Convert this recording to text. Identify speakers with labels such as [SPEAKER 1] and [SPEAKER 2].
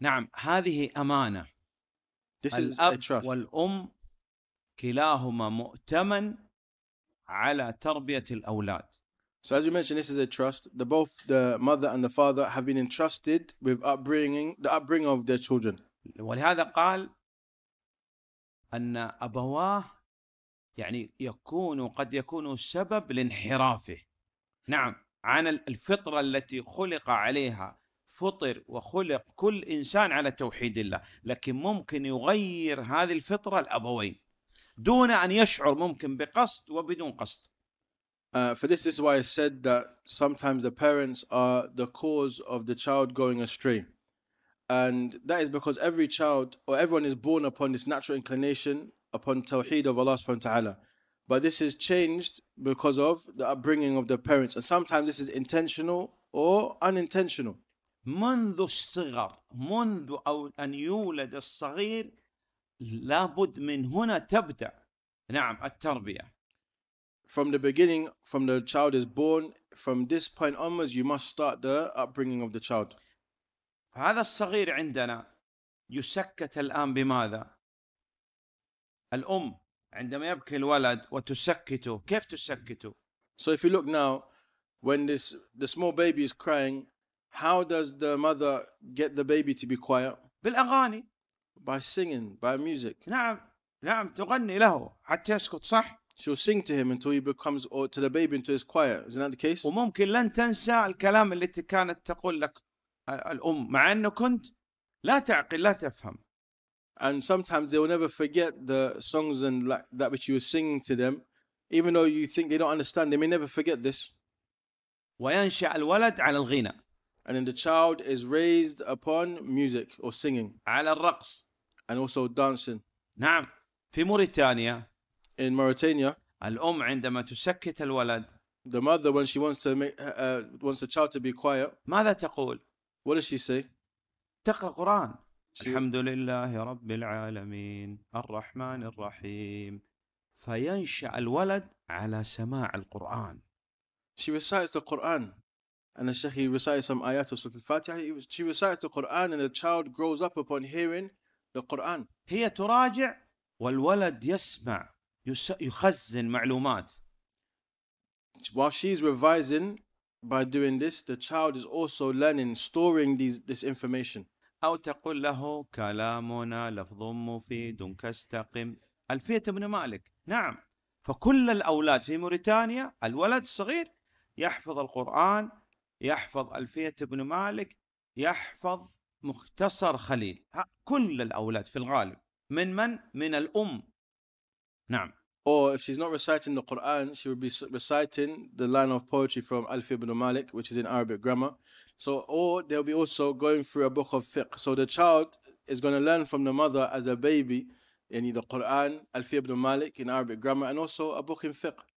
[SPEAKER 1] نعم هذه امانه This الاب والام كلاهما مؤتمن على تربيه الاولاد
[SPEAKER 2] So as we mentioned, this is a trust. The, both the mother and the father have been entrusted with upbringing, the upbringing of their children.
[SPEAKER 1] ولهذا قال أن أبواه يعني يكون قد يكون سبب لانحرافه نعم عن الفطرة التي خلق عليها فطر وخلق كل انسان على توحيد الله، لكن ممكن يغير هذه الفطره الابوين
[SPEAKER 2] دون ان يشعر ممكن بقصد وبدون قصد. Uh, for this is why I said that sometimes the parents are the cause of the child going astray. And that is because every child or everyone is born upon this natural inclination upon Tawheed of Allah subhanahu wa ta'ala. But this is changed because of the upbringing of the parents. And sometimes this is intentional or unintentional. منذ الصغر
[SPEAKER 1] منذ أو أن يولد الصغير لابد من هنا تبدأ نعم التربية
[SPEAKER 2] From the beginning, from the child is born, from this point onwards, you must start the upbringing of the child.
[SPEAKER 1] فهذا الصغير عندنا يسكت الآن بماذا؟ الأم
[SPEAKER 2] عندما يبكي الولد وتسكته كيف تسكته؟ So if you look now, when this the small baby is crying, How does the mother get the baby to be quiet? بالأغاني. By singing, by music. نعم نعم تغني له حتى يسكت صح؟ She'll sing to him until he becomes, or to the baby until he's quiet. Isn't that the case? وممكن لن تنسى الكلام كانت تقول لك الأم مع أنه كنت لا تعقل لا تفهم. And sometimes they will never forget the songs and like that which you were singing to them, even though you think they don't understand. They may never forget this. وينشأ الولد على الغنى. And then the child is raised upon music or singing. على الرقص. And also dancing. نعم. في موريتانيا. In Mauritania. الأم عندما تسكت الولد. The mother when she wants to make uh, uh wants the child to be quiet. ماذا تقول؟ What does she say? تقرأ
[SPEAKER 1] القرآن. She... الحمد لله رب العالمين الرحمن الرحيم فينشأ الولد على سماع القرآن.
[SPEAKER 2] She recites the Quran. And the Sheikh he recited some ayat of Surah Al-Fatiha. she recites the Quran and the child grows up upon hearing the Quran. هي تراجع والولد يسمع يخزن معلومات. While she's revising by doing this, the child is also learning, storing these, this information. أو
[SPEAKER 1] تقول له كلامنا لفظ مفيد كاستقم الفيت ابن مالك نعم فكل الأولاد في موريتانيا الولد الصغير يحفظ القرآن يحفظ ألفية ابن مالك يحفظ مختصر خليل كل الأولاد في الغالب من من؟ من الأم
[SPEAKER 2] نعم Or if she's not reciting the Quran, she would be reciting the line of poetry from Alfi ibn Malik, which is in Arabic grammar. So, or they'll be also going through a book of fiqh. So the child is going to learn from the mother as a baby, in the Quran, Alfi ibn Malik in Arabic grammar, and also a book in fiqh.